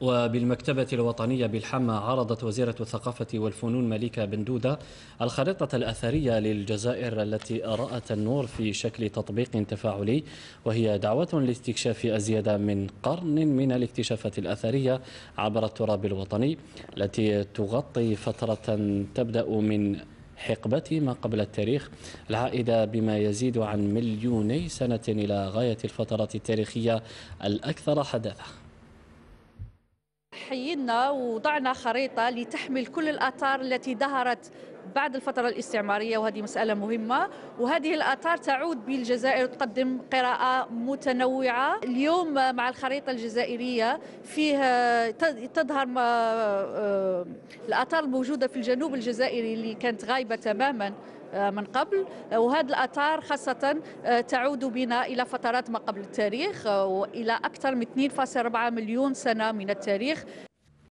وبالمكتبة الوطنية بالحمى عرضت وزيرة الثقافة والفنون مليكة بن دودة الخريطة الأثرية للجزائر التي رأت النور في شكل تطبيق تفاعلي وهي دعوة لاستكشاف أزيد من قرن من الاكتشافات الأثرية عبر التراب الوطني التي تغطي فترة تبدأ من حقبة ما قبل التاريخ العائدة بما يزيد عن مليوني سنة إلى غاية الفترات التاريخية الأكثر حداثة حيينا وضعنا خريطة لتحمل كل الآثار التي ظهرت بعد الفترة الاستعمارية وهذه مسألة مهمة وهذه الآثار تعود بالجزائر تقدم قراءة متنوعة اليوم مع الخريطة الجزائرية فيها تظهر آه، الآثار الموجودة في الجنوب الجزائري اللي كانت غايبة تماما آه، من قبل وهذه الأثار خاصة آه، تعود بنا إلى فترات ما قبل التاريخ وإلى أكثر من 2.4 مليون سنة من التاريخ